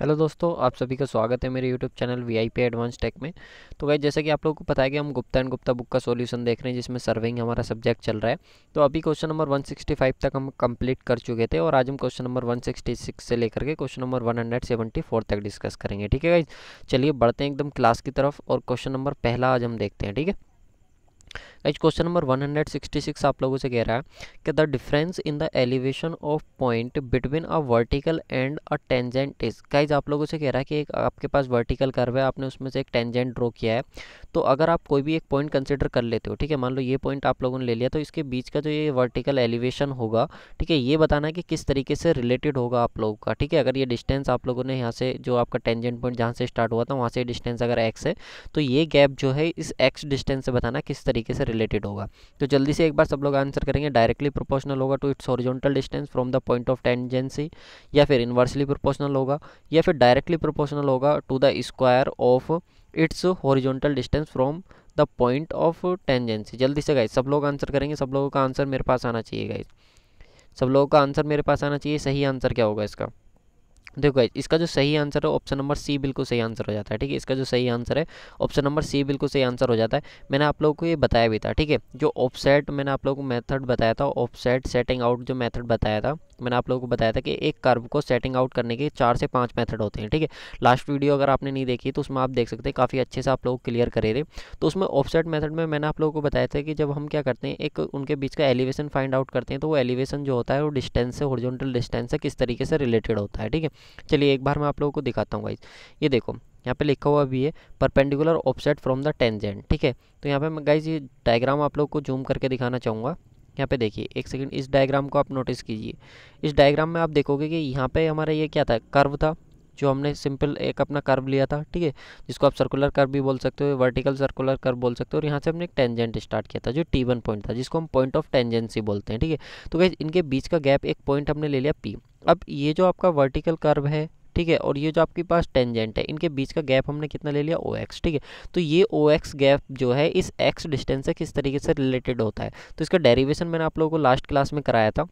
hello दोस्तों आप सभी का स्वागत है मेरे YouTube channel V I P advance tech में तो भाई जैसे कि आप लोगों को पता है कि हम गुप्ता एंड गुप्ता बुक का सॉल्यूशन देख रहे हैं जिसमें सर्विंग हमारा सब्जेक्ट चल रहा है तो अभी क्वेश्चन नंबर 165 तक हम कंप्लीट कर चुके थे और आज हम क्वेश्चन नंबर वन से लेकर के क्वेश्चन नंबर वन तक डिस्कस करेंगे ठीक है भाई चलिए बढ़ते हैं एकदम क्लास की तरफ और क्वेश्चन नंबर पहला आज हम देखते हैं ठीक है एज क्वेश्चन नंबर 166 आप लोगों से कह रहा है कि the difference in the elevation of point between a vertical and a tangent is guys आप लोगों से कह रहा है कि एक आपके पास वर्टिकल कर्व है आपने उसमें से एक टेंजेंट ड्रॉ किया है तो अगर आप कोई भी एक पॉइंट कंसिडर कर लेते हो ठीक है मान लो ये पॉइंट आप लोगों ने ले लिया तो इसके बीच का जो ये वर्टिकल एलिवेशन होगा ठीक है ये बताना है कि किस तरीके से रिलेटेड होगा आप लोगों का ठीक है अगर ये डिस्टेंस आप लोगों ने यहाँ से जो आपका टेंजेंट पॉइंट जहाँ से स्टार्ट हुआ था वहाँ से डिस्टेंस अगर एक्स है तो ये गैप जो है इस एक्स डिस्टेंस से बताना किस तरीके से रिलेटेड होगा तो जल्दी से एक बार सब लोग आंसर करेंगे डायरेक्टली प्रोपोर्शनल होगा to its horizontal distance from the point of tangency या फिर इन्वर्सली प्रोपोर्शनल होगा या फिर डायरेक्टली प्रोपोर्शनल होगा to the square of its horizontal distance from the point of tangency जल्दी से गाइज सब लोग आंसर करेंगे सब लोगों का आंसर मेरे पास आना चाहिए गाइज सब लोगों का आंसर मेरे पास आना चाहिए सही आंसर क्या होगा इसका देखो गाइज इसका जो सही आंसर है ऑप्शन नंबर सी बिल्कुल सही आंसर हो जाता है ठीक है इसका जो सही आंसर है ऑप्शन नंबर सी बिल्कुल सही आंसर हो जाता है मैंने आप लोगों को ये बताया भी था ठीक है जो ऑफसेट मैंने आप लोगों को मेथड बताया था ऑफसेट सेटिंग आउट जो मेथड बताया था मैंने आप लोगों को बताया था कि एक कर्व को सेटिंग आउट करने के चार से पाँच मेथड होते हैं ठीक है लास्ट वीडियो अगर आपने नहीं देखी तो उसमें आप देख सकते हैं काफ़ी अच्छे से आप लोग क्लियर करे थे तो उसमें ऑफसेट मेथड में मैंने आप लोगों को बताया था कि जब हम क्या करते हैं एक उनके बीच का एलिवेशन फाइंड आउट करते हैं तो वो एलिवेशन जो होता है वो डिस्टेंस से हॉरिजॉन्टल डिस्टेंस से किस तरीके से रिलेटेड होता है ठीक है चलिए एक बार मैं आप लोगों को दिखाता हूँ गाइज ये देखो यहाँ पे लिखा हुआ भी है perpendicular offset from the tangent ठीक है तो यहाँ पे मैं गाइज ये डायग्राम आप लोग को जूम करके दिखाना चाहूँगा यहाँ पे देखिए एक सेकंड इस डायग्राम को आप नोटिस कीजिए इस डायग्राम में आप देखोगे कि यहाँ पे हमारा ये क्या था कर्व था जो हमने सिंपल एक अपना कर्व लिया था ठीक है जिसको आप सर्कुलर कर्व भी बोल सकते हो वर्टिकल सर्कुलर कर्व बोल सकते हो और यहाँ से हमने एक टेंजेंट स्टार्ट किया था जो टी वन पॉइंट था जिसको हम पॉइंट ऑफ टेंजेंसी बोलते हैं ठीक है तो भाई इनके बीच का गैप एक पॉइंट हमने ले लिया पी अब ये जो आपका वर्टिकल कर्व है ठीक है और ये जो आपके पास टेंजेंट है इनके बीच का गैप हमने कितना ले लिया ओ एक्स ठीक है तो ये ओ एक्स गैप जो है इस एक्स डिस्टेंस से किस तरीके से रिलेटेड होता है तो इसका डेरिवेशन मैंने आप लोगों को लास्ट क्लास में कराया था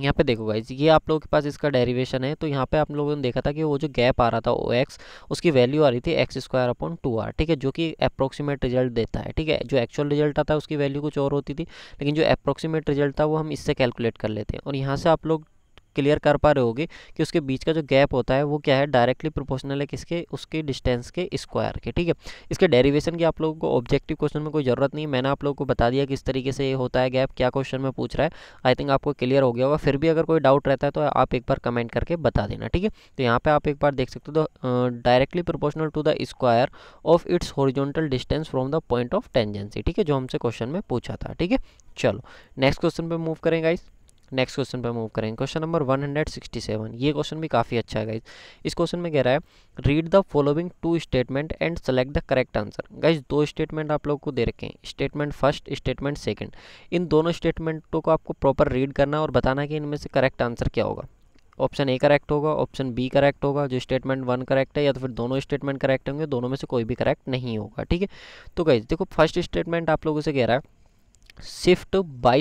यहाँ पे देखो गाइज ये आप लोगों के पास इसका डेरिवेशन है तो यहाँ पे आप लोगों ने देखा था कि वो जो गैप आ रहा था ओ एक्स उसकी वैल्यू आ रही थी x square upon two R ठीक है जो कि अप्रोक्सीमेट रिजल्ट देता है ठीक है जो एक्चुअल रिजल्ट आता है उसकी वैल्यू कुछ और होती थी लेकिन जो अप्रोक्सीमेट रिजल्ट था वो हम इससे कैलकुलेट कर लेते हैं और यहाँ से आप लोग क्लियर कर पा रहे होगे कि उसके बीच का जो गैप होता है वो क्या है डायरेक्टली प्रोपोर्शनल है किसके उसके डिस्टेंस के स्क्वायर के ठीक है इसके डेरिवेशन की आप लोगों को ऑब्जेक्टिव क्वेश्चन में कोई ज़रूरत नहीं मैंने आप लोगों को बता दिया किस तरीके से ये होता है गैप क्या क्वेश्चन में पूछ रहा है आई थिंक आपको क्लियर हो गया होगा फिर भी अगर कोई डाउट रहता है तो आप एक बार कमेंट करके बता देना ठीक है तो यहाँ पर आप एक बार देख सकते हो तो directly proportional to the square of its horizontal distance from the point of tangency ठीक है जो हमसे क्वेश्चन में पूछा था ठीक है चलो नेक्स्ट क्वेश्चन पर मूव करेंगे इस नेक्स्ट क्वेश्चन पर मूव करेंगे क्वेश्चन नंबर 167 ये क्वेश्चन भी काफ़ी अच्छा है गाइज इस क्वेश्चन में कह रहा है read the following two statement and select the correct answer guys दो स्टेटमेंट आप लोग को दे रखे हैं स्टेटमेंट फर्स्ट स्टेटमेंट सेकेंड इन दोनों स्टेटमेंटों को आपको प्रॉपर रीड करना है और बताना कि इनमें से करेक्ट आंसर क्या होगा ऑप्शन ए करेक्ट होगा ऑप्शन बी करेक्ट होगा जो स्टेटमेंट वन करेक्ट है या तो फिर दोनों स्टेटमेंट करेक्ट होंगे दोनों में से कोई भी करेक्ट नहीं होगा ठीक है तो गाइज देखो फर्स्ट स्टेटमेंट आप लोगों से कह रहा है shift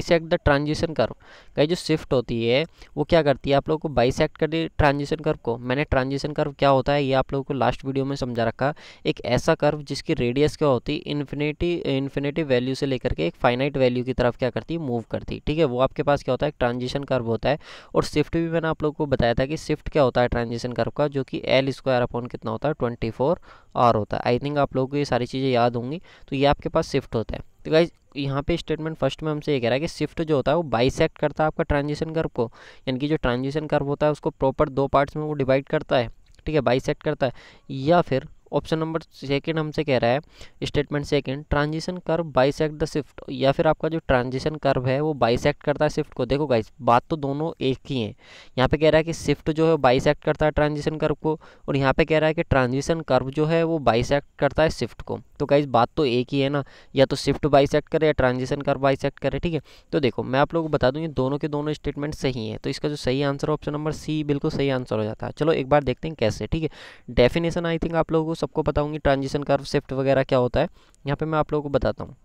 sect the transition curve कहीं जो शिफ्ट होती है वो क्या करती है आप लोगों को बाइसेक्ट कर दी ट्रांजिशन कर्व को मैंने ट्रांजिशन कर्व क्या होता है ये आप लोगों को लास्ट वीडियो में समझा रखा एक ऐसा कर्व जिसकी रेडियस क्या होती है इन्फिनेटी इन्फिनेटिव वैल्यू से लेकर के एक फाइनाइट वैल्यू की तरफ क्या करती है मूव करती ठीक है वो आपके पास क्या होता है एक ट्रांजिशन कर्व होता है और शिफ्ट भी मैंने आप लोग को बताया था कि शिफ्ट क्या होता है ट्रांजिशन कर्व का जो कि एल स्क्वायर अपॉन कितना होता है ट्वेंटी फोर आर होता है आई थिंक आप लोगों को ये सारी चीज़ें याद होंगी तो ये आपके पास शिफ्ट होता है तो गाइज यहाँ पे स्टेटमेंट फर्स्ट में हमसे ये कह रहा है कि शिफ्ट जो होता है वो बाइसेक्ट करता है आपका ट्रांजिशन कर्व को यानी कि जो ट्रांजिशन कर्व होता है उसको प्रॉपर दो पार्ट्स में वो डिवाइड करता है ठीक है बाइसेक्ट करता है या फिर ऑप्शन नंबर सेकेंड हमसे कह रहा है statement second transition curve bisect the shift या फिर आपका जो ट्रांजिशन कर्व है वो बाइसेक्ट करता है शिफ्ट को देखो गाइस बात तो दोनों एक ही है यहाँ पे कह रहा है कि शिफ्ट जो है बाइसेक्ट करता है ट्रांजिशन कर्व को और यहाँ पे कह रहा है कि ट्रांजिशन कर्व जो है वो बाइसेक्ट करता है शिफ्ट को तो गाइस बात तो एक ही है ना या तो शिफ्ट बाइसेक्ट करे या ट्रांजिशन कर्व बाइसेक्ट करे ठीक है तो देखो मैं आप लोगों को बता दूँ ये दोनों के दोनों स्टेटमेंट सही है तो इसका जो सही आंसर ऑप्शन नंबर सी बिल्कुल सही आंसर हो जाता है चलो एक बार देखते हैं कैसे ठीक है डेफिनेशन आई थिंक आप लोगों को सबको पता होंगी ट्रांजिशन कर्व शिफ्ट वगैरह क्या होता है यहाँ पर मैं आप लोगों को बताता हूँ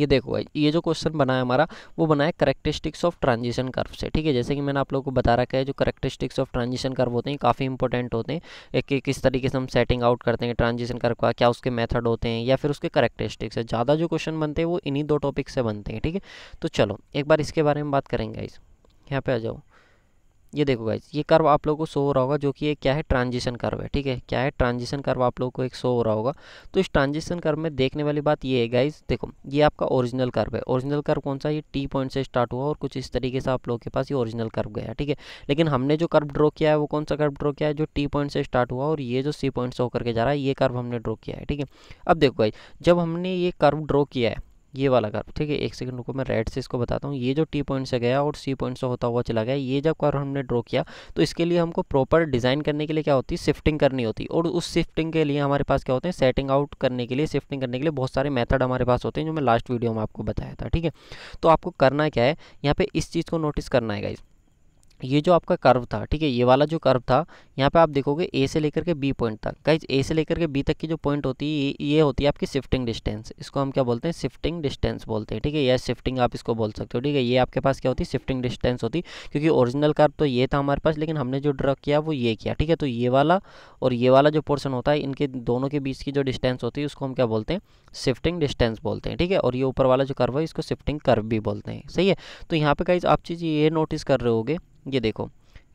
ये देखो भाई ये जो क्वेश्चन बना है हमारा वो बना है करेक्टरिस्टिक्स ऑफ ट्रांजिशन कर्व से ठीक है जैसे कि मैंने आप लोगों को बता रखा है जो करेक्टरिस्टिक्स ऑफ ट्रांजिशन कर्व होते हैं काफ़ी इंपॉर्टेंट होते हैं एक एक किस तरीके से हम सेटिंग आउट करते हैं ट्रांजिशन कर्व का क्या उसके मेथड होते हैं या फिर उसके करेक्टरिस्टिक्स है ज़्यादा जो क्वेश्चन बनते हैं वो इन्हीं दो टॉपिक से बनते हैं ठीक है तो चलो एक बार इसके बारे में बात करेंगे इस यहाँ पर आ जाओ ये देखो गाइज ये कर्व आप लोगों को शो हो रहा होगा जो कि ये क्या है ट्रांजिशन कर्व है ठीक है क्या है ट्रांजिशन कर्व आप लोगों को एक शो हो रहा होगा तो इस ट्रांजिशन कर्व में देखने वाली बात ये है गाइज देखो ये आपका ओरिजिनल कर्व है ओरिजिनल कर्व कौन सा ये टी पॉइंट से स्टार्ट हुआ और कुछ इस तरीके से आप लोगों के पास ये ओरिजिनल कर्व गया ठीक है लेकिन हमने जो कर्व ड्रॉ किया है वो कौन सा कर्व ड्रॉ किया है जो टी पॉइंट से स्टार्ट हुआ और ये जो सी पॉइंट से होकर के जा रहा है ये कर्व हमने ड्रॉ किया है ठीक है अब देखो गाइज जब हमने ये कर्व ड्रॉ किया है ये वाला कर्व ठीक है एक सेकंड रुको मैं रेड से इसको बताता हूँ ये जो टी पॉइंट से गया और सी पॉइंट से होता हुआ चला गया ये जब कर्व हमने ड्रॉ किया तो इसके लिए हमको प्रॉपर डिज़ाइन करने के लिए क्या होती है शिफ्टिंग करनी होती और उस शिफ्टिंग के लिए हमारे पास क्या होते हैं सेटिंग आउट करने के लिए शिफ्टिंग करने के लिए बहुत सारे मैथड हमारे पास होते हैं जो मैं लास्ट वीडियो में आपको बताया था ठीक है तो आपको करना क्या है यहाँ पर इस चीज़ को नोटिस करना है इस ये जो आपका कर्व था ठीक है ये वाला जो कर्व था यहाँ पे आप देखोगे ए से लेकर के बी पॉइंट तक गाइज ए से लेकर के बी तक की जो पॉइंट होती है ये होती है आपकी शिफ्टिंग डिस्टेंस इसको हम क्या बोलते हैं शिफ्टिंग डिस्टेंस बोलते हैं ठीक है या शिफ्टिंग आप इसको बोल सकते हो ठीक है ये आपके पास क्या होती है शिफ्टिंग डिस्टेंस होती क्योंकि ओरिजिनल कर्व तो ये था हमारे पास लेकिन हमने जो ड्रॉ किया वो ये किया ठीक है तो ये वाला और ये वाला जो पोर्सन होता है इनके दोनों के बीच की जो डिस्टेंस होती है उसको हम क्या बोलते हैं शिफ्टिंग डिस्टेंस बोलते हैं ठीक है और ये ऊपर वाला जो कर्व है इसको शिफ्टिंग कर्व भी बोलते हैं सही है तो यहाँ पर गाइज आप चीज़ ये नोटिस कर रहे होगे ये देखो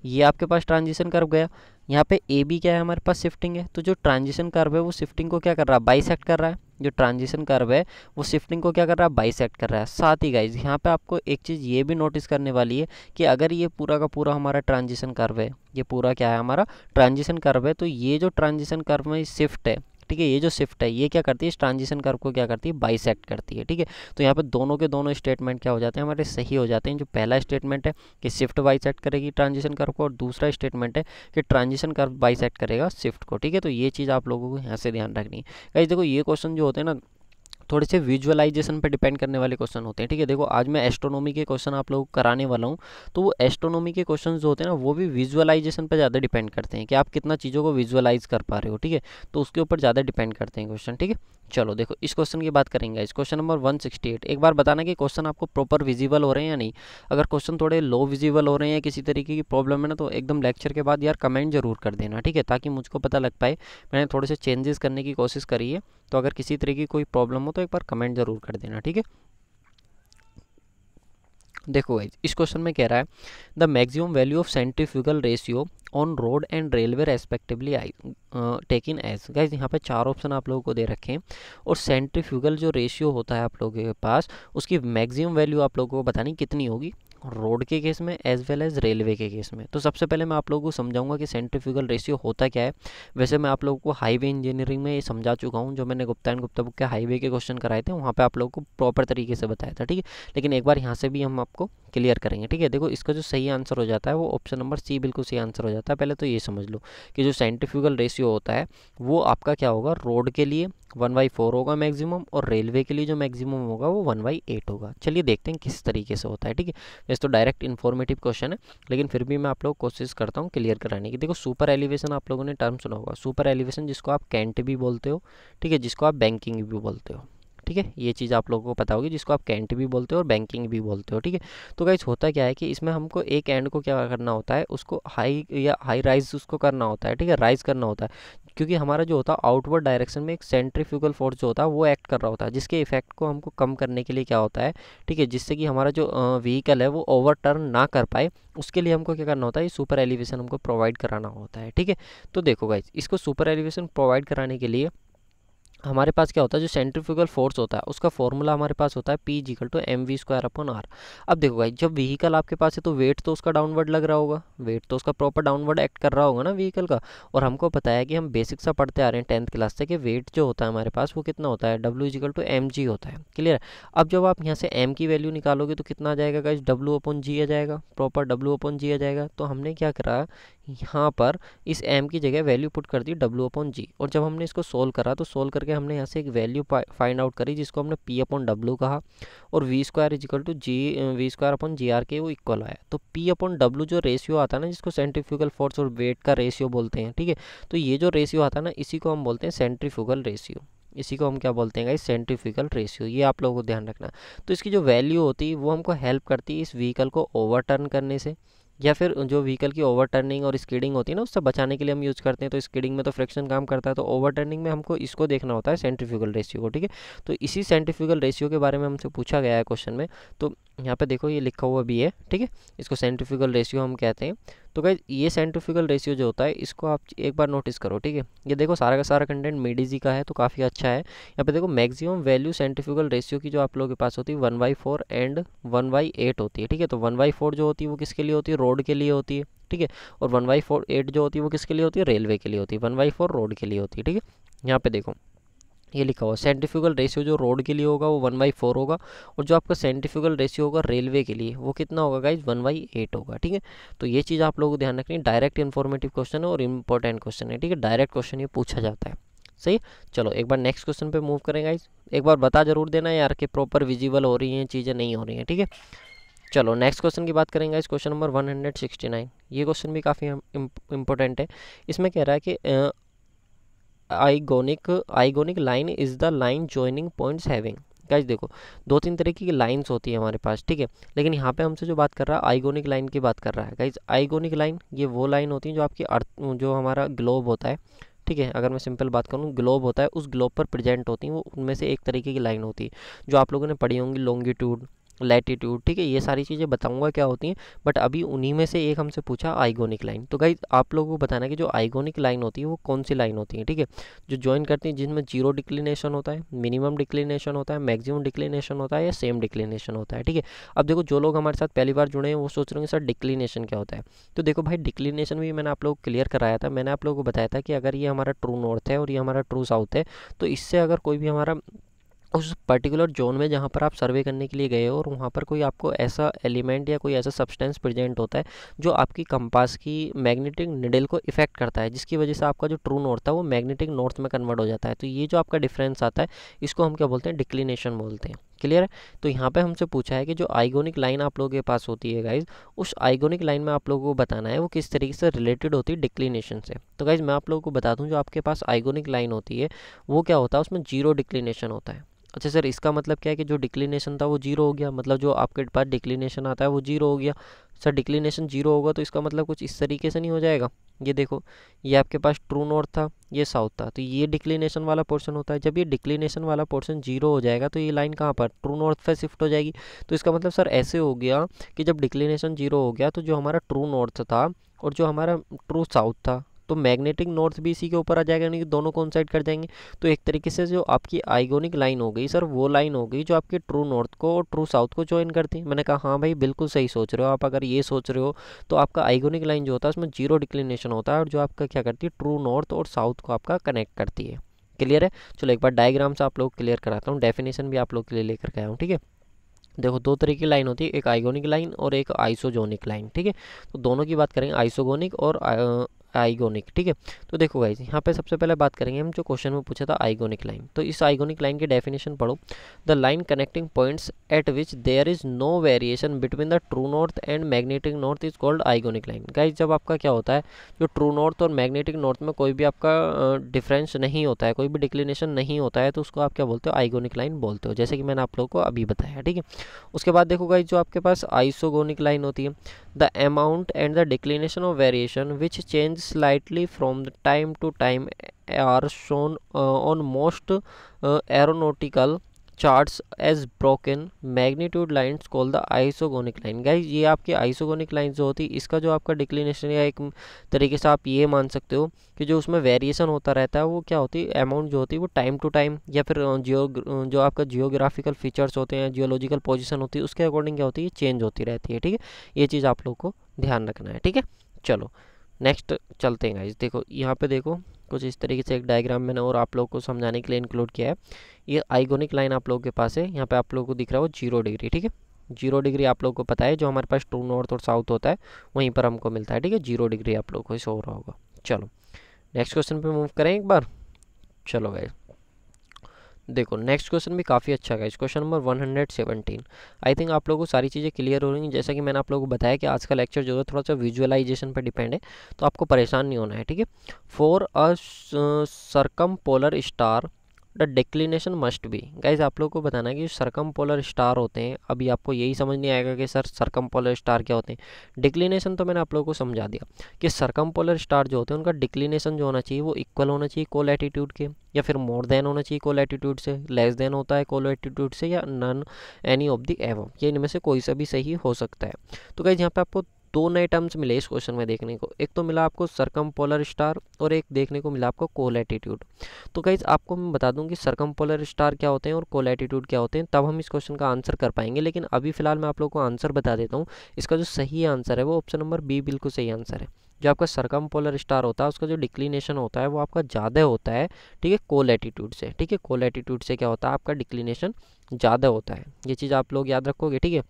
ये आपके पास ट्रांजिशन कर्व गया यहाँ पे ए बी क्या है हमारे पास शिफ्टिंग है तो जो ट्रांजिशन कर्व है वो शिफ्टिंग को क्या कर रहा है बाइसेक्ट कर रहा है जो ट्रांजिशन कर्व है वो शिफ्टिंग को क्या कर रहा है बाइसेक्ट कर रहा है साथ ही गाइज यहाँ पे आपको एक चीज़ ये भी नोटिस करने वाली है कि अगर ये पूरा का पूरा हमारा ट्रांजिशन कर्व है ये पूरा क्या है हमारा ट्रांजिशन कर्व है तो ये जो ट्रांजिशन कर्व में शिफ्ट है ठीक है ये जो शिफ्ट है ये क्या करती है इस ट्रांजिशन कर्व को क्या करती है बाइसेक्ट करती है ठीक है तो यहाँ पर दोनों के दोनों स्टेटमेंट क्या हो जाते हैं हमारे सही हो जाते हैं जो पहला स्टेटमेंट है कि शिफ्ट बाइसेक्ट करेगी ट्रांजिशन कर्व को और दूसरा स्टेटमेंट है कि ट्रांजिशन कर्व बाइसेक्ट करेगा शिफ्ट को ठीक है तो ये चीज़ आप लोगों को यहाँ से ध्यान रखनी है देखो ये क्वेश्चन जो होते हैं ना थोड़े से विजुअलाइजेशन पर डिपेंड करने वाले क्वेश्चन होते हैं ठीक है देखो आज मैं एस्ट्रोनॉमी के क्वेश्चन आप लोग कराने वाला हूँ तो वो एस्ट्रोनॉमी के क्वेश्चन जो होते हैं ना वो भी विजुअलाइजेशन पर ज़्यादा डिपेंड करते हैं कि आप कितना चीज़ों को विजुअलाइज कर पा रहे हो ठीक है तो उसके ऊपर ज़्यादा डिपेंड करते हैं क्वेश्चन ठीक है चलो देखो इस क्वेश्चन की बात करेंगे इस क्वेश्चन नंबर 168 एक बार बताना कि क्वेश्चन आपको प्रॉपर विजिबल हो रहे हैं या नहीं अगर क्वेश्चन थोड़े लो विजिबल हो रहे हैं किसी तरीके की प्रॉब्लम है ना तो एकदम लेक्चर के बाद यार कमेंट जरूर कर देना ठीक है ताकि मुझको पता लग पाए मैंने थोड़े से चेंजेस करने की कोशिश करी है तो अगर किसी तरीके की कोई प्रॉब्लम हो तो तो एक बार कमेंट ज़रूर कर देना ठीक है देखो भाई इस क्वेश्चन में कह रहा है the maximum value of centrifugal ratio on road and railway respectively I take in as guys यहाँ पे चार ऑप्शन आप लोगों को दे रखे हैं और सेंट्रीफ्यूगल जो रेशियो होता है आप लोगों के पास उसकी मैक्सिमम वैल्यू आप लोगों को बतानी कितनी होगी रोड के केस में एज वेल एज रेलवे के केस में तो सबसे पहले मैं आप लोगों को समझाऊंगा कि सेंट्रीफ्यूगल रेशियो होता क्या है वैसे मैं आप लोगों को हाईवे इंजीनियरिंग में ये समझा चुका हूँ जो मैंने गुप्ता एंड गुप्ता बुक के हाईवे के क्वेश्चन कराए थे वहाँ पर आप लोगों को प्रॉपर तरीके से बताया था ठीक है लेकिन एक बार यहाँ से भी हम आपको क्लियर करेंगे ठीक है देखो इसका जो सही आंसर हो जाता है वो ऑप्शन नंबर सी बिल्कुल सही आंसर हो जाता है पहले तो ये समझ लो कि जो सेंट्रीफ्यूगल रेशियो होता है वो आपका क्या होगा रोड के लिए वन बाई फोर होगा मैक्सिमम और रेलवे के लिए जो मैक्सिमम होगा वो वन बाई एट होगा चलिए देखते हैं किस तरीके से होता है ठीक है वैसे तो डायरेक्ट इन्फॉर्मेटिव क्वेश्चन है लेकिन फिर भी मैं आप लोग कोशिश करता हूँ क्लियर कराने की देखो सुपर एलिवेशन आप लोगों ने टर्म सुना होगा सुपर एलिवेशन जिसको आप कैंट भी बोलते हो ठीक है जिसको आप बैंकिंग भी बोलते हो ठीक है ये चीज़ आप लोगों को पता होगी जिसको आप कैंट भी बोलते हो और बैंकिंग भी बोलते हो ठीक है तो गाइज होता क्या है कि इसमें हमको एक एंड को क्या करना होता है उसको हाई या हाई राइज उसको करना होता है ठीक है राइज करना होता है क्योंकि हमारा जो होता है आउटवर्ड डायरेक्शन में एक सेंट्रीफ्यूगल फोर्स जो होता है वो एक्ट कर रहा होता है जिसके इफेक्ट को हमको कम करने के लिए क्या होता है ठीक है जिससे कि हमारा जो व्हीकल है वो ओवर टर्न ना कर पाए उसके लिए हमको क्या करना होता है सुपर एलिवेशन हमको प्रोवाइड कराना होता है ठीक है तो देखो गाइज इसको सुपर एलिवेशन प्रोवाइड कराने के लिए हमारे पास क्या होता है जो सेंट्रीफ्यूगल फोर्स होता है उसका फॉर्मूला हमारे पास होता है P equal to M V square upon R अब देखो भाई जब व्हीकल आपके पास है तो वेट तो उसका डाउनवर्ड लग रहा होगा वेट तो उसका प्रॉपर डाउनवर्ड एक्ट कर रहा होगा ना व्हीकल का और हमको पता है कि हम बेसिक सा पढ़ते आ रहे हैं टेंथ क्लास से कि वेट जो होता है हमारे पास वो कितना होता है W equal to M G होता है क्लियर अब जब आप यहाँ से एम की वैल्यू निकालोगे तो कितना आ जाएगा गाइज डब्ल्यू अपन जी आ जाएगा प्रॉपर डब्ल्यू अपन जी आ जाएगा तो हमने क्या करा यहाँ पर इस एम की जगह वैल्यू पुट कर दी डब्ल्यू अपॉन जी और जब हमने इसको सोल्व करा तो सोल्व करके हमने यहाँ से एक वैल्यू फाइंड आउट करी जिसको हमने पी अपॉन डब्ल्यू कहा और V square equal to G V square upon G R के वो इक्वल आया तो पी अपॉन डब्ल्यू जो रेशियो आता है ना जिसको सेंट्रीफ्यूगल फोर्स और वेट का रेशियो बोलते हैं ठीक है तो ये जो रेशियो आता है ना इसी को हम बोलते हैं सेंट्रीफ्यूगल रेशियो इसी को हम क्या बोलते हैं गाइस सेंट्रीफ्यूगल रेशियो ये आप लोगों को ध्यान रखना तो इसकी जो वैल्यू होती है वो हमको हेल्प करती है इस व्हीकल को ओवरटर्न करने से या फिर जो व्हीकल की ओवर टर्निंग और स्कीडिंग होती है ना उससे बचाने के लिए हम यूज़ करते हैं तो स्कीडिंग में तो फ्रिक्शन काम करता है तो ओवर टर्निंग में हमको इसको देखना होता है सेंट्रिफ्यूगल रेशियो को ठीक है तो इसी सेंट्रिफ्यूगल रेशियो के बारे में हमसे पूछा गया है क्वेश्चन में तो यहाँ पे देखो ये लिखा हुआ भी है ठीक है इसको सेंट्रिफ्यूगल रेशियो हम कहते हैं तो गाइज ये साइंटिफिकल रेशियो जो होता है इसको आप एक बार नोटिस करो ठीक है ये देखो सारा का सारा कंटेंट मेडिजी का है तो काफ़ी अच्छा है यहाँ पे देखो मैक्सिमम वैल्यू साइंटिफिकल रेशियो की जो आप लोगों के पास होती है one by four and one by eight होती है ठीक है तो वन बाई फोर जो होती है वो किसके लिए होती है रोड के लिए होती है ठीक है और वन बाई फोर एट जो होती है वो किसके लिए होती है रेलवे के लिए होती है वन बाई फोर रोड के लिए होती है ठीक है यहाँ पे देखो ये लिखा हुआ सेंटिफिकल रेशियो जो रोड के लिए होगा वो वन बाई फोर होगा और जो आपका सेंटिफिकल रेशियो होगा रेलवे के लिए वो कितना होगा गाइज वन बाई एट होगा ठीक है तो ये चीज़ आप लोगों को ध्यान रखनी डायरेक्ट इन्फॉर्मेटिव क्वेश्चन है और इम्पोर्टेंट क्वेश्चन है ठीक है डायरेक्ट क्वेश्चन ये पूछा जाता है सही चलो एक बार नेक्स्ट क्वेश्चन पर मूव करें गाइज एक बार बता जरूर देना यार कि प्रॉपर विजिबल हो रही हैं चीज़ें नहीं हो रही हैं ठीक है चलो नेक्स्ट क्वेश्चन की बात करेंगे इस क्वेश्चन नंबर 169 ये क्वेश्चन भी काफ़ी इम्पोर्टेंट है इसमें कह रहा है कि agonic agonic line is the line joining points having guys देखो दो तीन तरह की लाइन्स होती है हमारे पास ठीक है लेकिन यहाँ पे हमसे जो बात कर रहा है आइगोनिक लाइन की बात कर रहा है गाइज आइगोनिक लाइन ये वो लाइन होती है जो आपकी अर्थ जो हमारा ग्लोब होता है ठीक है अगर मैं सिंपल बात करूँ ग्लोब होता है उस ग्लोब पर प्रेजेंट होती हैं वो उनमें से एक तरीके की लाइन होती है जो आप लोगों ने पढ़ी होंगी लॉन्गिट्यूड लैटीट्यूड ठीक है ये सारी चीज़ें बताऊंगा क्या होती हैं बट अभी उन्हीं में से एक हमसे पूछा आइगोनिक लाइन तो गाइज आप लोगों को बताना कि जो आइगोनिक लाइन होती है वो कौन सी लाइन होती है ठीक है जो ज्वाइन करती है जिसमें जीरो डिक्लिनेशन होता है मिनिमम डिक्लिनेशन होता है मैक्सिमम डिक्लिनेशन होता है या सेम डिक्लिनेशन होता है ठीक है अब देखो जो लोग हमारे साथ पहली बार जुड़े हैं वो सोच रहे हैं सर डिक्लिनेशन क्या होता है तो देखो भाई डिक्लिनेशन भी मैंने आप लोग को क्लियर कराया था मैंने आप लोगों को बताया था कि अगर ये हमारा ट्रू नॉर्थ है और ये हमारा ट्रू साउथ है तो इससे अगर कोई भी हमारा उस पर्टिकुलर जोन में जहाँ पर आप सर्वे करने के लिए गए हो और वहाँ पर कोई आपको ऐसा एलिमेंट या कोई ऐसा सब्सटेंस प्रेजेंट होता है जो आपकी कंपास की मैग्नेटिक निडल को इफेक्ट करता है जिसकी वजह से आपका जो ट्रू नॉर्थ है वो मैग्नेटिक नॉर्थ में कन्वर्ट हो जाता है तो ये जो आपका डिफरेंस आता है इसको हम क्या बोलते हैं डिक्लिनेशन बोलते हैं क्लियर है तो यहाँ पे हमसे पूछा है कि जो आइगोनिक लाइन आप लोगों के पास होती है गाइज उस आइगोनिक लाइन में आप लोगों को बताना है वो किस तरीके से रिलेटेड होती है डिक्लिनेशन से तो गाइज मैं आप लोगों को बता दूँ जो आपके पास आइगोनिक लाइन होती है वो क्या होता है उसमें जीरो डिक्लिनेशन होता है अच्छा सर इसका मतलब क्या है कि जो डिक्लिनेशन था वो जीरो हो गया मतलब जो आपके पास डिक्लिनेशन आता है वो जीरो हो गया सर डिक्लिनेशन जीरो होगा तो इसका मतलब कुछ इस तरीके से नहीं हो जाएगा ये देखो ये आपके पास ट्रू नॉर्थ था ये साउथ था तो ये डिक्लिनेशन वाला पोर्शन होता है जब ये डिक्लिनेशन वाला पोर्शन जीरो हो जाएगा तो ये लाइन कहाँ पर ट्रू नॉर्थ पर शिफ्ट हो जाएगी तो इसका मतलब सर ऐसे हो गया कि जब डिक्लिनेशन जीरो हो गया तो जो हमारा ट्रू नॉर्थ था और जो हमारा ट्रू साउथ था तो मैग्नेटिक नॉर्थ भी इसी के ऊपर आ जाएगा यानी कि दोनों कॉन्साइड कर जाएंगे तो एक तरीके से जो आपकी आइगोनिक लाइन हो गई सर वो लाइन हो गई जो आपके ट्रू नॉर्थ को और ट्रू साउथ को ज्वाइन करती है मैंने कहा हाँ भाई बिल्कुल सही सोच रहे हो आप अगर ये सोच रहे हो तो आपका आइगोनिक लाइन जो होता है उसमें जीरो डिक्लिनेशन होता है और जो आपका क्या करती है ट्रू नॉर्थ और साउथ को आपका कनेक्ट करती है क्लियर है चलो एक बार डायग्राम से आप लोग क्लियर कराता हूँ डेफिनेशन भी आप लोग के लिए लेकर के आया हूँ ठीक है देखो दो तरीके की लाइन होती है एक आइगोनिक लाइन और एक आइसोजोनिक लाइन ठीक है तो दोनों की बात करेंगे आइसोगोनिक और आइगोनिक ठीक है तो देखो गाइज यहाँ पे सबसे पहले बात करेंगे हम जो क्वेश्चन में पूछा था आइगोनिक लाइन तो इस आइगोनिक लाइन की डेफिनेशन पढ़ो the line connecting points at which there is no variation between the true north and magnetic north is called agonic line guys जब आपका क्या होता है जो ट्रू नॉर्थ और मैग्नेटिक नॉर्थ में कोई भी आपका डिफरेंस नहीं होता है कोई भी डिक्लिनेशन नहीं होता है तो उसको आप क्या बोलते हो आइगोनिक लाइन बोलते हो जैसे कि मैंने आप लोगों को अभी बताया ठीक है उसके बाद देखो गाइज जो आपके पास आइसोगोनिक लाइन होती है the amount and the declination of variation which change change slightly from the time to time are shown uh, on most uh, aeronautical charts as broken magnitude lines called the isogonic line guys ये आपकी isogonic lines जो होती है इसका जो आपका declination या एक तरीके से आप ये मान सकते हो कि जो उसमें variation होता रहता है वो क्या होती है अमाउंट जो होती है वो टाइम टू टाइम या फिर जियो uh, जो आपका जियोग्राफिकल फीचर्स होते हैं जियोलॉजिकल पोजिशन होती है उसके अकॉर्डिंग क्या होती है चेंज होती रहती है ठीक है ये चीज़ आप लोग को ध्यान रखना है ठीक है चलो नेक्स्ट चलते हैं गाइज देखो यहाँ पे देखो कुछ इस तरीके से एक डायग्राम मैंने और आप लोग को समझाने के लिए इंक्लूड किया है ये आइगोनिक लाइन आप लोगों के पास है यहाँ पे आप लोगों को दिख रहा हो जीरो डिग्री ठीक है जीरो डिग्री आप लोग को पता है जो हमारे पास ट्रू नॉर्थ और साउथ होता है वहीं पर हमको मिलता है ठीक है जीरो डिग्री आप लोग को इस हो रहा होगा चलो नेक्स्ट क्वेश्चन पर मूव करें एक बार चलो गाइज देखो नेक्स्ट क्वेश्चन भी काफ़ी अच्छा है क्वेश्चन नंबर 117 आई थिंक आप लोगों को सारी चीज़ें क्लियर हो रही हैं जैसा कि मैंने आप लोगों को बताया कि आज का लेक्चर जो है थोड़ा सा विजुअलाइजेशन पर डिपेंड है तो आपको परेशान नहीं होना है ठीक है for a circumpolar star the declination must be guys आप लोग को बताना है कि सरकम पोलर स्टार होते हैं अभी आपको यही समझ नहीं आएगा कि सर सरकम पोलर स्टार क्या होते हैं डिक्लिनेशन तो मैंने आप लोगों को समझा दिया कि सरकम पोलर स्टार जो होते हैं उनका डिक्लिनेशन जो होना चाहिए वो इक्वल होना चाहिए कोल एटीट्यूड के या फिर मोर देन होना चाहिए कोल एटीट्यूड से लेस देन होता है कोल एटीट्यूड से या नन एनी ऑफ द एवम ये इनमें से कोई सा भी सही हो सकता है तो गाइज यहाँ पे आपको दो नए टर्म्स मिले इस क्वेश्चन में देखने को एक तो मिला आपको सरकम पोलर स्टार और एक देखने को मिला आपको कोल एटीट्यूड तो कई आपको मैं बता दूं कि सरकम पोलर स्टार क्या होते हैं और कोल एटीट्यूड क्या होते हैं तब हम इस क्वेश्चन का आंसर कर पाएंगे लेकिन अभी फिलहाल मैं आप लोग को आंसर बता देता हूँ इसका जो सही आंसर है वो ऑप्शन नंबर बी बिल्कुल सही आंसर है जो आपका सरकम पोलर स्टार होता है उसका जो डिक्लिनेशन होता है वो आपका ज़्यादा होता है ठीक है कोल एटीट्यूड से ठीक है कोल एटीट्यूड से क्या होता है आपका डिक्लिनेशन ज़्यादा होता है ये चीज़ आप लोग याद रखोगे ठीक है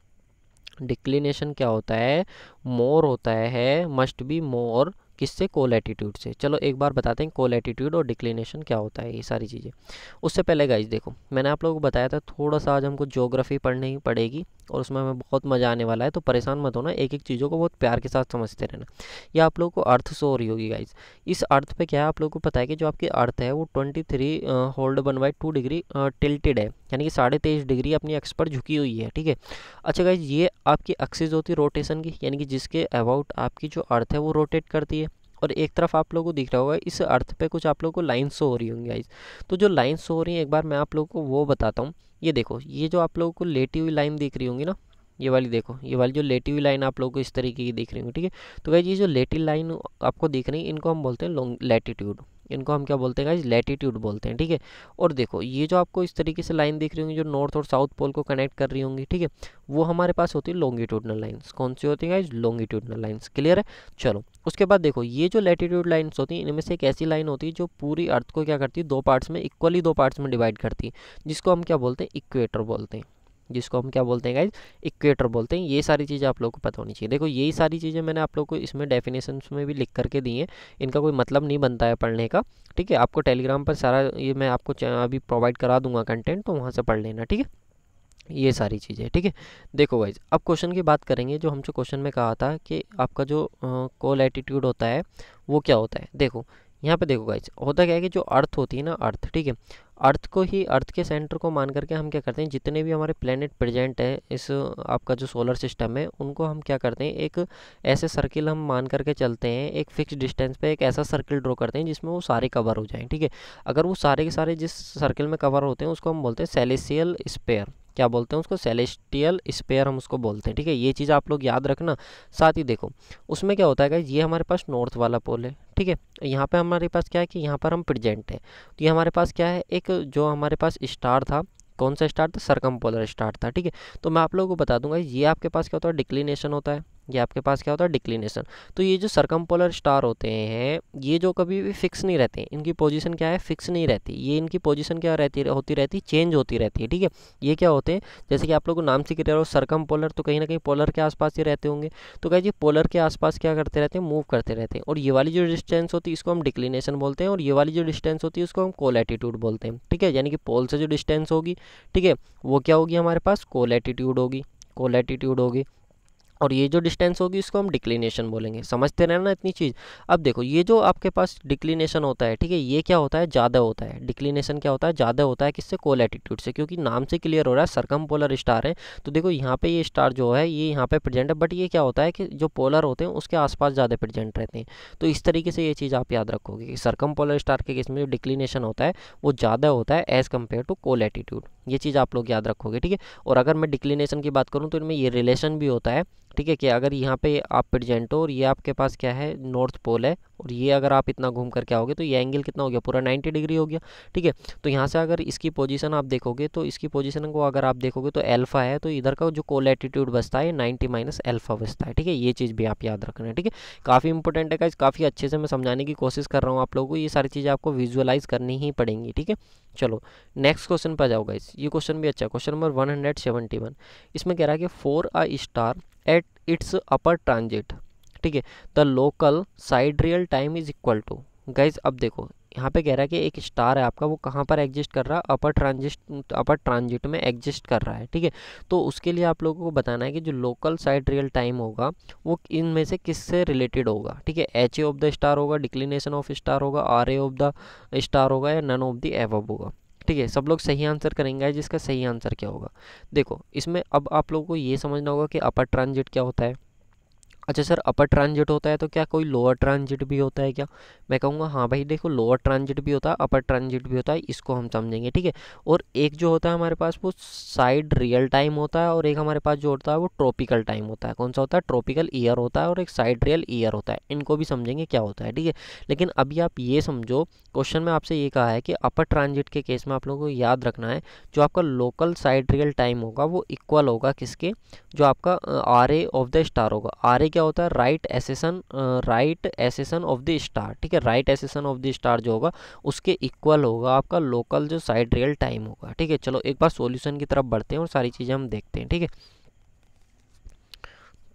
डिक्लिनेशन क्या होता है मोर होता है मस्ट बी मोर किससे कोल एटीट्यूड से चलो एक बार बताते हैं कोल एटीट्यूड और डिक्लिनेशन क्या होता है ये सारी चीज़ें उससे पहले गाइज देखो मैंने आप लोगों को बताया था थोड़ा सा आज हमको जोग्राफी पढ़नी ही पड़ेगी और उसमें हमें बहुत मज़ा आने वाला है तो परेशान मत होना एक एक चीज़ों को बहुत प्यार के साथ समझते रहना यह आप लोगों को अर्थ सो रही होगी गाइज इस अर्थ पर क्या है आप लोगों को पता है कि जो आपकी अर्थ है वो twenty three whole one by two degree tilted है यानी कि साढ़े तेईस डिग्री अपनी एक्स पर झुकी हुई है ठीक है अच्छा गाइज ये आपकी एक्सिस होती है रोटेशन की यानी कि जिसके अबाउट आपकी जो अर्थ है वो रोटेट करती है और एक तरफ आप लोगों को दिख रहा होगा इस अर्थ पे कुछ आप लोगों को लाइन शो हो रही होंगी आइज तो जो लाइन शो हो रही है एक बार मैं आप लोगों को वो बताता हूँ ये देखो ये जो आप लोगों को लेटी हुई लाइन दिख रही होंगी ना ये वाली देखो ये वाली जो लेटी हुई लाइन आप लोगों को इस तरीके की दिख रही होंगी ठीक है तो भाई ये जो लेटी लाइन आपको दिख रही है इनको हम बोलते हैं लॉन्ग लेटीट्यूड इनको हम क्या बोलते हैं गाइज लेटीट्यूड बोलते हैं ठीक है और देखो ये जो आपको इस तरीके से लाइन दिख रही होंगी जो नॉर्थ और साउथ पोल को कनेक्ट कर रही होंगी ठीक है वो हमारे पास होती है लॉन्गिट्यूडनल लाइन्स कौन सी होती है गाइज लॉन्गिट्यूडनल लाइन्स क्लियर है चलो उसके बाद देखो ये जो लेटीट्यूड लाइन्स होती हैं इनमें से एक ऐसी लाइन होती है जो पूरी अर्थ को क्या करती है दो पार्ट्स में इक्वली दो पार्ट्स में डिवाइड करती है जिसको हम क्या बोलते हैं इक्वेटर बोलते हैं जिसको हम क्या बोलते हैं गाइज इक्वेटर बोलते हैं ये सारी चीज़ें आप लोग को पता होनी चाहिए देखो यही सारी चीज़ें मैंने आप लोग को इसमें डेफिनेशन में भी लिख करके दी हैं इनका कोई मतलब नहीं बनता है पढ़ने का ठीक है आपको टेलीग्राम पर सारा ये मैं आपको अभी प्रोवाइड करा दूंगा कंटेंट तो वहाँ से पढ़ लेना ठीक है ये सारी चीज़ें ठीक है देखो वाइज अब क्वेश्चन की बात करेंगे जो हमसे क्वेश्चन में कहा था कि आपका जो कोल एटीट्यूड होता है वो क्या होता है देखो यहाँ पे देखो गाइज होता क्या है कि जो अर्थ होती है ना अर्थ ठीक है अर्थ को ही अर्थ के सेंटर को मान करके हम क्या करते हैं जितने भी हमारे प्लेनेट प्रेजेंट है इस आपका जो सोलर सिस्टम है उनको हम क्या करते हैं एक ऐसे सर्किल हम मान करके चलते हैं एक फिक्स डिस्टेंस पे एक ऐसा सर्किल ड्रॉ करते हैं जिसमें वो सारे कवर हो जाएँ ठीक है अगर वो सारे के सारे जिस सर्किल में कवर होते हैं उसको हम बोलते हैं सेलिसियल स्पेयर क्या बोलते हैं उसको सेलेस्टियल स्पेयर हम उसको बोलते हैं ठीक है ये चीज़ आप लोग याद रखना साथ ही देखो उसमें क्या होता है ये हमारे पास नॉर्थ वाला पोल है ठीक है यहाँ पे हमारे पास क्या है कि यहाँ पर हम प्रजेंट है तो ये हमारे पास क्या है एक जो हमारे पास स्टार था कौन सा स्टार था सरकम पोलर स्टार था ठीक है तो मैं आप लोगों को बता दूंगा ये आपके पास क्या होता है डिक्लिनेशन होता है ये आपके पास क्या होता है डिक्लिनेशन तो ये जो सरकम स्टार होते हैं ये जो कभी भी फिक्स नहीं रहते इनकी पोजीशन क्या है फिक्स नहीं रहती ये इनकी पोजीशन क्या रहती होती रहती चेंज होती रहती है ठीक है ये क्या होते हैं जैसे कि आप लोग नाम से कह रहे हो सरकम पोलर तो कहीं ना कहीं पोलर के आसपास ही रहते होंगे तो जी पोलर के आसपास क्या करते रहते हैं मूव करते रहते हैं और ये वाली जो डिस्टेंस होती है इसको हम डिक्लिनेशन बोलते हैं और ये वाली जो डिस्टेंस होती है उसको हम कोलैटीट्यूड बोलते हैं ठीक है यानी कि पोल से जो डिस्टेंस होगी ठीक है वो क्या होगी हमारे पास कोलैटीट्यूड होगी कोलैटीट्यूड होगी और ये जो डिस्टेंस होगी इसको हम डिक्लिनेशन बोलेंगे समझते रहे ना इतनी चीज़ अब देखो ये जो आपके पास डिक्लिनेशन होता है ठीक है ये क्या होता है ज़्यादा होता है डिक्लिनेशन क्या होता है ज़्यादा होता है किससे कोल एटीट्यूड से क्योंकि नाम से क्लियर हो रहा है सरकम पोलर स्टार है तो देखो यहाँ पे ये स्टार जो है ये यहाँ पे प्रेजेंट है बट ये क्या होता है कि जो पोलर होते हैं उसके आसपास ज़्यादा प्रेजेंट रहते हैं तो इस तरीके से ये चीज़ आप याद रखोगे कि सरकम पोलर स्टार के केस में जो डिक्लिनेशन होता है वो ज़्यादा होता है as compare to colatitude ये चीज़ आप लोग याद रखोगे ठीक है और अगर मैं डिक्लिनेशन की बात करूँ तो इनमें ये रिलेशन भी होता है ठीक है कि अगर यहाँ पे आप प्रेजेंट हो और ये आपके पास क्या है नॉर्थ पोल है और ये अगर आप इतना घूम करके आओगे तो ये एंगल कितना हो गया पूरा 90 डिग्री हो गया ठीक है तो यहाँ से अगर इसकी पोजीशन आप देखोगे तो इसकी पोजीशन को अगर आप देखोगे तो एल्फ़ा है तो इधर का जो कोल एटीट्यूड बचता है नाइन्टी माइनस एल्फ़ा बचता है ठीक है ये चीज़ भी आप याद रखना है ठीक है काफ़ी इंपॉर्टेंट है काफ़ी अच्छे से मैं समझाने की कोशिश कर रहा हूँ आप लोगों को ये सारी चीज़ें आपको विजुअलाइज करनी ही पड़ेंगी ठीक है चलो नेक्स्ट क्वेश्चन पर जाओगे इस ये क्वेश्चन भी अच्छा क्वेश्चन नंबर वन इसमें कह रहा है कि for a star at its upper transit ठीक है the local sidereal time is equal to guys अब देखो यहाँ पे कह रहा है कि एक स्टार है आपका वो कहाँ पर एग्जिस्ट कर रहा है अपर ट्रांजिस्ट अपर ट्रांजिट में एग्जिस्ट कर रहा है ठीक है तो उसके लिए आप लोगों को बताना है कि जो लोकल साइड रियल टाइम होगा वो इनमें से किस से रिलेटेड होगा ठीक है H A of the star होगा डिक्लिनेशन ऑफ स्टार होगा R A of the star होगा या नन ऑफ द एव होगा ठीक है सब लोग सही आंसर करेंगे जिसका सही आंसर क्या होगा देखो इसमें अब आप लोगों को ये समझना होगा कि अपर ट्रांजिट क्या होता है अच्छा सर अपर ट्रांजिट होता है तो क्या कोई लोअर ट्रांजिट भी होता है क्या मैं कहूँगा हाँ भाई देखो लोअर ट्रांजिट भी होता है अपर ट्रांजिट भी होता है इसको हम समझेंगे ठीक है और एक जो होता है हमारे पास वो साइड रियल टाइम होता है और एक हमारे पास जो होता है वो ट्रॉपिकल टाइम होता है कौन सा होता है ट्रॉपिकल ईयर होता है और एक साइड रियल ईयर होता है इनको भी समझेंगे क्या होता है ठीक है लेकिन अभी आप ये समझो क्वेश्चन में आपसे ये कहा है कि अपर ट्रांजिट के केस में आप लोगों को याद रखना है जो आपका लोकल साइड रियल टाइम होगा वो इक्वल होगा किसके जो आपका R A of the star होगा आर ए क्या होता है right ascension right ascension of the star ठीक है right ascension of the star जो होगा उसके इक्वल होगा आपका लोकल जो साइड रियल टाइम होगा ठीक है चलो एक बार सोल्यूशन की तरफ बढ़ते हैं और सारी चीज़ें हम देखते हैं ठीक है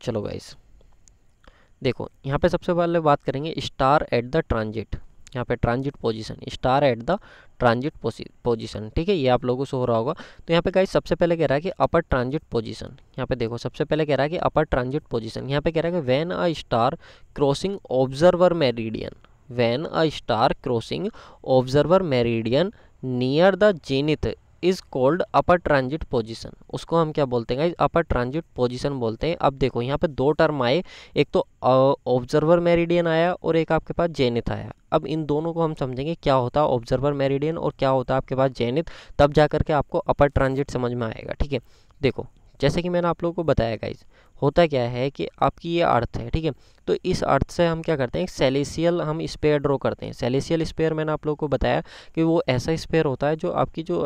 चलो गाइस देखो यहाँ पे सबसे पहले बात करेंगे स्टार एट द ट्रांजिट यहाँ पे transit position star at the transit position ठीक है ये आप लोगों से हो रहा होगा तो यहाँ पे गाइस सबसे पहले कह रहा है कि अपर ट्रांजिट पोजीशन यहाँ पे देखो सबसे पहले कह रहा है कि अपर ट्रांजिट पोजीशन यहाँ पे कह रहा है कि when a star crossing observer meridian when a star crossing observer meridian near the zenith is called upper transit position उसको हम क्या बोलते हैं अपर ट्रांजिट पोजिशन बोलते हैं अब देखो यहाँ पे दो टर्म आए एक तो ऑब्जर्वर मेरिडियन आया और एक आपके पास जेनिथ आया अब इन दोनों को हम समझेंगे क्या होता है ऑब्जर्वर मेरिडियन और क्या होता है आपके पास जेनिथ तब जा करके आपको अपर ट्रांजिट समझ में आएगा ठीक है देखो जैसे कि मैंने आप लोगों को बताया गाइज होता क्या है कि आपकी ये अर्थ है ठीक है तो इस अर्थ से हम क्या करते हैं सेलेसियल हम स्पेयर ड्रॉ करते हैं सेलेसियल स्पेयर मैंने आप लोगों को बताया कि वो ऐसा स्पेयर होता है जो आपकी जो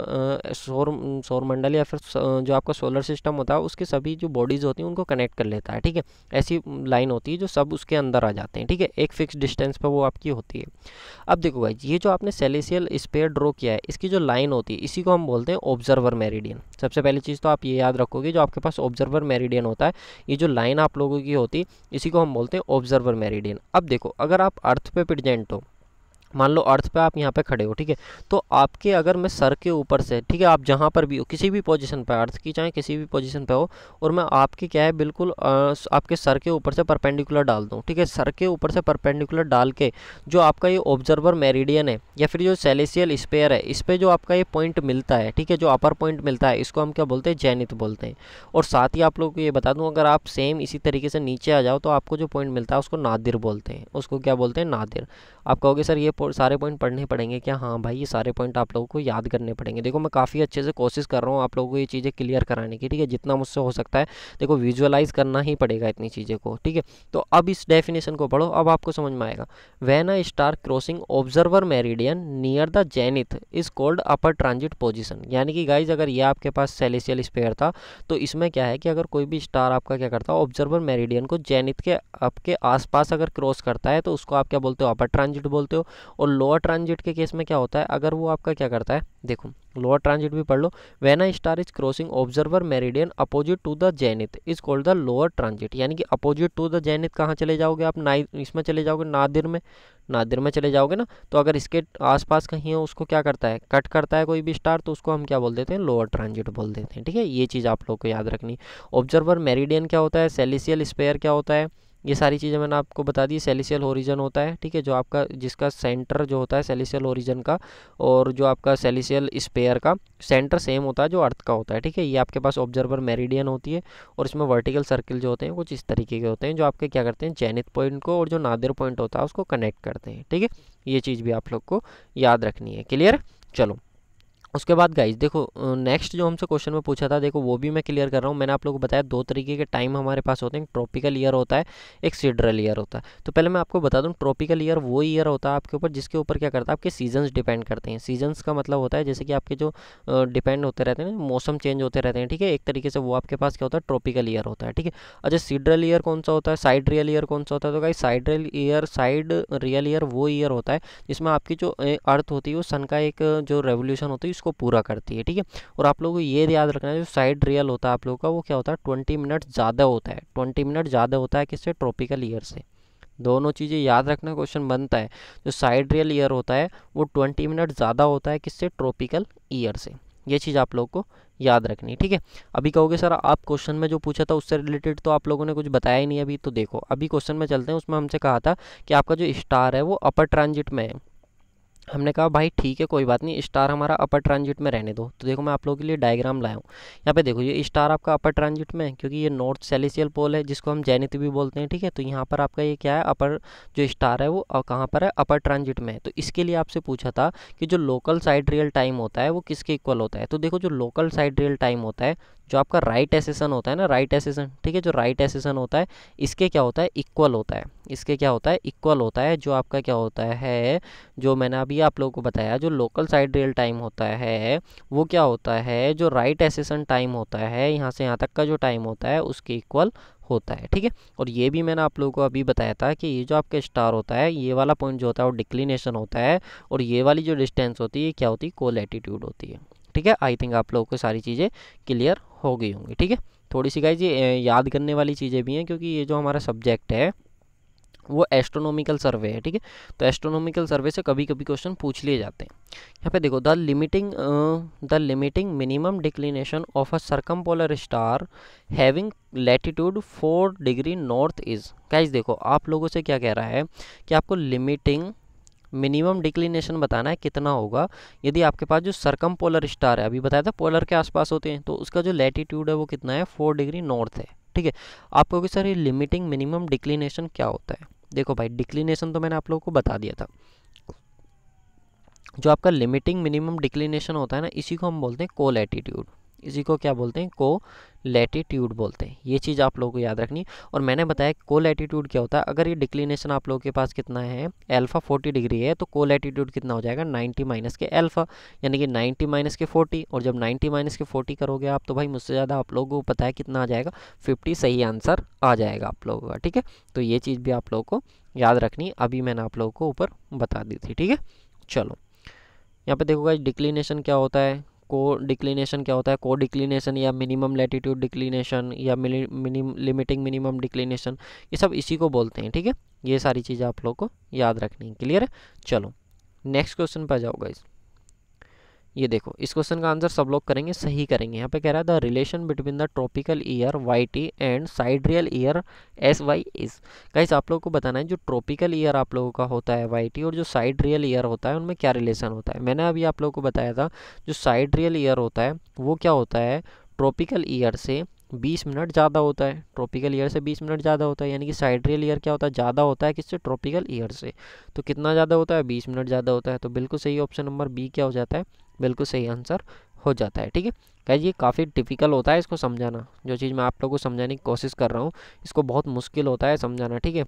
सौर सौरमंडल या फिर जो आपका सोलर सिस्टम होता है उसके सभी जो बॉडीज़ होती हैं उनको कनेक्ट कर लेता है ठीक है ऐसी लाइन होती है जो सब उसके अंदर आ जाते हैं ठीक है एक फिक्स डिस्टेंस पर वो आपकी होती है अब देखो भाई ये जो आपने सेलेसियल स्पेयर ड्रॉ किया है इसकी जो लाइन होती है इसी को हम बोलते हैं ऑब्जर्वर मेरिडियन सबसे पहली चीज़ तो आप ये याद रखोगे जो आपके पास ऑब्जर्वर मेरिडियन होता है ये जो लाइन आप लोगों की होती इसी को हम बोलते हैं ऑब्जर्वर मेरिडियन अब देखो अगर आप अर्थ पे प्रजेंट हो तो, मान लो अर्थ पे आप यहाँ पे खड़े हो ठीक है तो आपके अगर मैं सर के ऊपर से ठीक है आप जहाँ पर भी हो किसी भी पोजीशन पे अर्थ की चाहे किसी भी पोजीशन पे हो और मैं आपके क्या है बिल्कुल आपके सर के ऊपर से परपेंडिकुलर डाल दूँ ठीक है सर के ऊपर से परपेंडिकुलर डाल के जो आपका ये ऑब्जर्वर मेरीडियन है या फिर जो सेलेसियल स्पेयर है इस पर जो आपका ये पॉइंट मिलता है ठीक है जो अपर पॉइंट मिलता है इसको हम क्या बोलते हैं जैनित बोलते हैं और साथ ही आप लोग को ये बता दूँ अगर आप सेम इसी तरीके से नीचे आ जाओ तो आपको जो पॉइंट मिलता है उसको नादिर बोलते हैं उसको क्या बोलते हैं नादिर आप कहोगे सर ये सारे पॉइंट पढ़ने पड़ेंगे क्या हाँ भाई ये सारे पॉइंट आप लोगों को याद करने पड़ेंगे देखो मैं काफ़ी अच्छे से कोशिश कर रहा हूँ आप लोगों को ये चीज़ें क्लियर कराने की ठीक है जितना मुझसे हो सकता है देखो विजुअलाइज करना ही पड़ेगा इतनी चीज़ें को ठीक है तो अब इस डेफिनेशन को पढ़ो अब आपको समझ में आएगा when a star crossing observer meridian near the zenith is called upper transit position यानी कि गाइज अगर ये आपके पास सेलेसियल स्पेयर था तो इसमें क्या है कि अगर कोई भी स्टार आपका क्या करता है ऑब्जर्वर मेरिडियन को जैनिथ के आपके आसपास अगर क्रॉस करता है तो उसको आप क्या बोलते हो अपर ट्रांजिट बोलते हो और लोअर ट्रांजिट के केस में क्या होता है अगर वो आपका क्या करता है देखो लोअर ट्रांजिट भी पढ़ लो when a star is crossing observer meridian opposite to the zenith is called the lower transit यानी कि अपोजिट टू द जैनित कहाँ चले जाओगे आप नाइ इसमें चले जाओगे नादिर में नादिर में चले जाओगे ना तो अगर इसके आसपास कहीं है उसको क्या करता है कट करता है कोई भी स्टार तो उसको हम क्या बोल देते हैं लोअर ट्रांजिट बोल देते हैं ठीक है ये चीज़ आप लोग को याद रखनी ऑब्जर्वर मेरिडियन क्या होता है सेलिसियल स्पेयर क्या होता है ये सारी चीज़ें मैंने आपको बता दी सेलिशियल ओरिजन होता है ठीक है जो आपका जिसका सेंटर जो होता है सेलिशियल ओरिजन का और जो आपका सेलिशियल स्पेयर का सेंटर सेम होता है जो अर्थ का होता है ठीक है ये आपके पास ऑब्जर्वर मेरिडियन होती है और इसमें वर्टिकल सर्किल जो होते हैं कुछ इस तरीके के होते हैं जो आपके क्या करते हैं चैनित पॉइंट को और जो नादिर पॉइंट होता है उसको कनेक्ट करते हैं ठीक है ये चीज़ भी आप लोग को याद रखनी है क्लियर चलो उसके बाद गाइज देखो नेक्स्ट जो हमसे क्वेश्चन में पूछा था देखो वो भी मैं क्लियर कर रहा हूँ मैंने आप लोगों को बताया दो तरीके के टाइम हमारे पास होते हैं एक ट्रॉपिकल ईयर होता है एक सीड्रल ईयर होता है तो पहले मैं आपको बता दूँ ट्रॉपिकल ईयर वो ईयर होता है आपके ऊपर जिसके ऊपर क्या करता है आपके सीजन्स डिपेंड करते हैं सीजन्स का मतलब होता है जैसे कि आपके जो डिपेंड होते रहते हैं मौसम चेंज होते रहते हैं ठीक है एक तरीके से वो आपके पास क्या होता है ट्रॉपिकल ईयर होता है ठीक है अच्छा सीड्रल ईयर कौन सा होता है साइड रियल ईयर कौन सा होता है तो guys sidereal year sidereal year वो ईयर होता है जिसमें आपकी जो अर्थ होती है वो सन का एक जो रेवोल्यूशन होती है उसको को पूरा करती है ठीक है और आप लोगों को ये याद रखना है जो साइड रियल होता है आप लोगों का वो क्या होता है ट्वेंटी मिनट ज़्यादा होता है ट्वेंटी मिनट ज़्यादा होता है किससे ट्रॉपिकल ईयर से दोनों चीज़ें याद रखना क्वेश्चन बनता है जो साइड रियल ईयर होता है वो ट्वेंटी मिनट ज़्यादा होता है किससे ट्रॉपिकल ईयर से ये चीज़ आप लोग को याद रखनी ठीक है अभी कहोगे सर आप क्वेश्चन में जो पूछा था उससे रिलेटेड तो आप लोगों ने कुछ बताया ही नहीं अभी तो देखो अभी क्वेश्चन में चलते हैं उसमें हमसे कहा था कि आपका जो स्टार है वो अपर ट्रांजिट में है हमने कहा भाई ठीक है कोई बात नहीं स्टार हमारा अपर ट्रांजिट में रहने दो तो देखो मैं आप लोगों के लिए डायग्राम लाया हूँ यहाँ पे देखो ये स्टार आपका अपर ट्रांजिट में है क्योंकि ये नॉर्थ सेलिसियल पोल है जिसको हम जैनित भी बोलते हैं ठीक है तो यहाँ पर आपका ये क्या है अपर जो स्टार है वो कहाँ पर है अपर ट्रांजिट में है तो इसके लिए आपसे पूछा था कि जो लोकल साइड रियल टाइम होता है वो किसके इक्वल होता है तो देखो जो लोकल साइड रियल टाइम होता है जो आपका राइट एसेसन होता है ना राइट एसेसन ठीक है जो राइट एसेसन होता है इसके क्या होता है इक्वल होता है इसके क्या होता है इक्वल होता है जो आपका क्या होता है जो मैंने अभी आप लोगों को बताया जो लोकल साइड रेल टाइम होता है वो क्या होता है जो राइट एसेसन टाइम होता है यहाँ से यहाँ तक का जो टाइम होता है उसके इक्वल होता है ठीक है और ये भी मैंने आप लोगों को अभी बताया था कि ये जो आपका स्टार होता है ये वाला पॉइंट जो होता है वो डिक्लिनेशन होता है और ये वाली जो डिस्टेंस होती है क्या होती है कोल एटीट्यूड होती है ठीक है आई थिंक आप लोगों को सारी चीज़ें क्लियर हो गई होंगी ठीक है थोड़ी सी गाइज ये याद करने वाली चीज़ें भी हैं क्योंकि ये जो हमारा सब्जेक्ट है वो एस्ट्रोनॉमिकल सर्वे है ठीक है तो एस्ट्रोनॉमिकल सर्वे से कभी कभी क्वेश्चन पूछ लिए जाते हैं यहाँ पे देखो the limiting the limiting minimum declination of a circumpolar star having latitude four degree north is guys देखो आप लोगों से क्या कह रहा है कि आपको लिमिटिंग मिनिमम डिक्लिनेशन बताना है कितना होगा यदि आपके पास जो सरकम पोलर स्टार है अभी बताया था पोलर के आसपास होते हैं तो उसका जो लेटीट्यूड है वो कितना है फोर डिग्री नॉर्थ है ठीक है आपको सर ये लिमिटिंग मिनिमम डिक्लिनेशन क्या होता है देखो भाई डिक्लिनेशन तो मैंने आप लोगों को बता दिया था जो आपका लिमिटिंग मिनिमम डिक्लिनेशन होता है ना इसी को हम बोलते हैं कोल एटीट्यूड इसी को क्या बोलते हैं को लेटीट्यूड बोलते हैं ये चीज़ आप लोगों को याद रखनी और मैंने बताया को लेटीट्यूड क्या होता है अगर ये डिक्लिनेशन आप लोगों के पास कितना है अल्फा 40 डिग्री है तो को लेटीट्यूड कितना हो जाएगा 90 माइनस के अल्फा यानी कि 90 माइनस के 40 और जब 90 माइनस के 40 करोगे आप तो भाई मुझसे ज़्यादा आप लोगों को पता है कितना आ जाएगा फिफ्टी सही आंसर आ जाएगा आप लोगों का ठीक है तो ये चीज़ भी आप लोगों को याद रखनी अभी मैंने आप लोगों को ऊपर बता दी थी ठीक है चलो यहाँ पे देखोगा डिक्लिनेशन क्या होता है को डिक्लिनेशन क्या होता है को डिक्लिनेशन या मिनिमम लेटीट्यूड डिक्लिनेशन या लिमिटिंग मिनिमम डिक्लिनेशन ये सब इसी को बोलते हैं ठीक है ये सारी चीज़ें आप लोग को याद रखनी है क्लियर है चलो नेक्स्ट क्वेश्चन पर जाओ गाइज़ ये देखो इस क्वेश्चन का आंसर सब लोग करेंगे सही करेंगे यहाँ पे कह रहा है the relation between the tropical year Y T and sidereal year S Y is कैसे आप लोगों को बताना है जो ट्रॉपिकल ईयर आप लोगों का होता है वाई टी और जो साइड्रियल ईयर होता है उनमें क्या रिलेशन होता है मैंने अभी आप लोगों को बताया था जो साइड्रियल ईयर होता है वो क्या होता है ट्रॉपिकल ईयर से 20 मिनट ज़्यादा होता है ट्रॉपिकल ईयर से 20 मिनट ज़्यादा होता है यानी कि साइड्रियल ईयर क्या होता है ज़्यादा होता है किससे ट्रॉपिकल ईयर से तो कितना ज़्यादा होता है 20 मिनट ज़्यादा होता है तो बिल्कुल सही ऑप्शन नंबर बी क्या हो जाता है बिल्कुल सही आंसर हो जाता है ठीक है क्या ये काफ़ी डिफिकल्ट होता है इसको समझाना जो चीज़ मैं आप लोगों को समझाने की कोशिश कर रहा हूँ इसको बहुत मुश्किल होता है समझाना ठीक है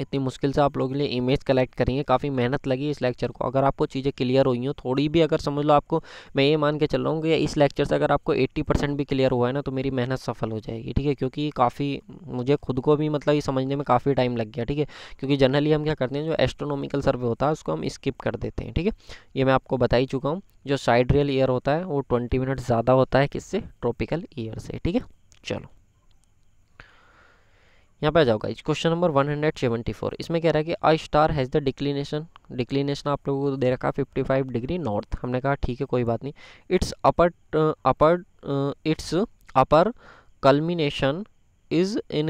इतनी मुश्किल से आप लोगों के लिए इमेज कलेक्ट करेंगे काफ़ी मेहनत लगी इस लेक्चर को अगर आपको चीज़ें क्लियर हुई हो थोड़ी भी अगर समझ लो आपको मैं ये मान के चल रहा हूँ कि इस लेक्चर से अगर आपको 80 परसेंट भी क्लियर हुआ है ना तो मेरी मेहनत सफल हो जाएगी ठीक है क्योंकि काफ़ी मुझे खुद को भी मतलब ये समझने में काफ़ी टाइम लग गया ठीक है क्योंकि जनरली हम क्या करते हैं जो एस्ट्रोनॉमिकल सर्वे होता है उसको हम स्किप कर देते हैं ठीक है ये मैं आपको बता ही चुका हूँ जो साइड रियल ईयर होता है वो ट्वेंटी मिनट ज़्यादा होता है किससे ट्रॉपिकल ईयर से ठीक है चलो यहाँ पे आ जाओ गाइज क्वेश्चन नंबर 174 इसमें कह रहा है कि a star has the declination declination आप लोगों को दे रखा 55 डिग्री नॉर्थ हमने कहा ठीक है कोई बात नहीं it's upper upper it's upper culmination is in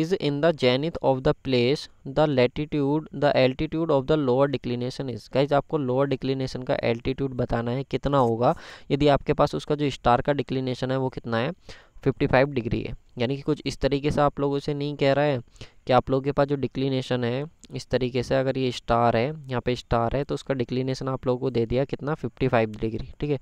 is in the zenith of the place the latitude the altitude of the lower declination is guys आपको लोअर डिक्लिनेशन का एल्टीट्यूड बताना है कितना होगा यदि आपके पास उसका जो स्टार का डिक्लिनेशन है वो कितना है 55 डिग्री है यानी कि कुछ इस तरीके से आप लोगों से नहीं कह रहा है कि आप लोगों के पास जो डिक्लिनेशन है इस तरीके से अगर ये स्टार है यहाँ पे स्टार है तो उसका डिक्लिनेशन आप लोगों को दे दिया कितना 55 डिग्री ठीक है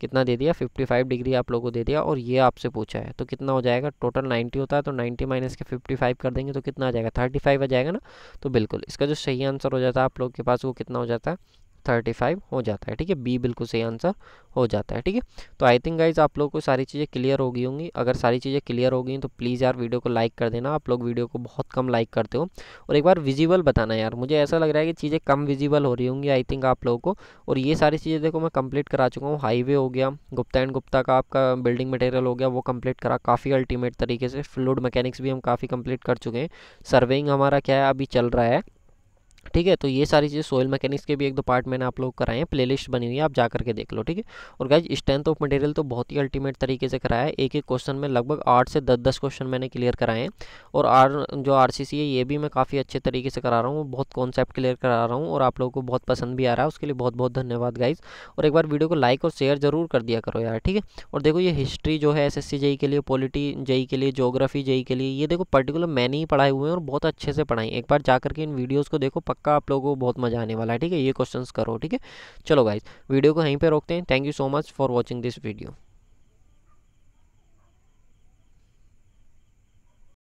कितना दे दिया 55 डिग्री आप लोगों को दे दिया और ये आपसे पूछा है तो कितना हो जाएगा टोटल 90 होता है तो 90 माइनस के 55 कर देंगे तो कितना आ जाएगा 35 आ जाएगा ना तो बिल्कुल इसका जो सही आंसर हो जाता है आप लोग के पास वो कितना हो जाता है थर्टी फाइव हो जाता है ठीक है बी बिल्कुल सही आंसर हो जाता है ठीक है तो आई थिंक गाइज आप लोग को सारी चीज़ें क्लियर हो गई होंगी अगर सारी चीज़ें क्लियर हो गई तो प्लीज़ यार वीडियो को लाइक कर देना आप लोग वीडियो को बहुत कम लाइक करते हो और एक बार विजिबल बताना यार मुझे ऐसा लग रहा है कि चीज़ें कम विजिबल हो रही होंगी आई थिंक आप लोगों को और ये सारी चीज़ें देखो मैं कंप्लीट करा चुका हूँ हाईवे हो गया गुप्ता एंड गुप्ता का आपका बिल्डिंग मटेरियल हो गया वो कम्प्लीट करा काफ़ी अल्टीमेट तरीके से फ्लूड मैकेनिक्स भी हम काफ़ी कम्प्लीट कर चुके हैं सर्वेइंग हमारा क्या है अभी चल रहा है ठीक है तो ये सारी चीज़ें सोयल मैकेनिक्स के भी एक दो पार्ट मैंने आप लोग कराए हैं प्लेलिस्ट बनी हुई है आप जा करके देख लो ठीक है और गाइज स्ट्रेंथ ऑफ मटेरियल तो बहुत ही अल्टीमेट तरीके से कराया है एक एक क्वेश्चन में लगभग आठ से दस दस क्वेश्चन मैंने क्लियर कराए हैं और आर जो आर है ये भी मैं काफ़ी अच्छे तरीके से करा रहा हूँ बहुत कॉन्सेप्ट क्लियर करा रहा हूँ और आप लोगों को बहुत पसंद भी आ रहा है उसके लिए बहुत बहुत धन्यवाद गाइज और एक बार वीडियो को लाइक और शेयर जरूर कर दिया करो यार ठीक है और देखो ये हिस्ट्री जो है एस एस e के लिए पॉलिटी जई e के लिए जोग्राफी जई e के लिए ये देखो पर्टिकुलर मैंने ही पढ़ाए हुए हैं और बहुत अच्छे से पढ़ाई एक बार जा करके इन वीडियोज़ को देखो पक्का आप लोगों को बहुत मजा आने वाला है ठीक है ये क्वेश्चन करो ठीक है चलो गाइज वीडियो को यहीं पर रोकते हैं thank you so much for watching this video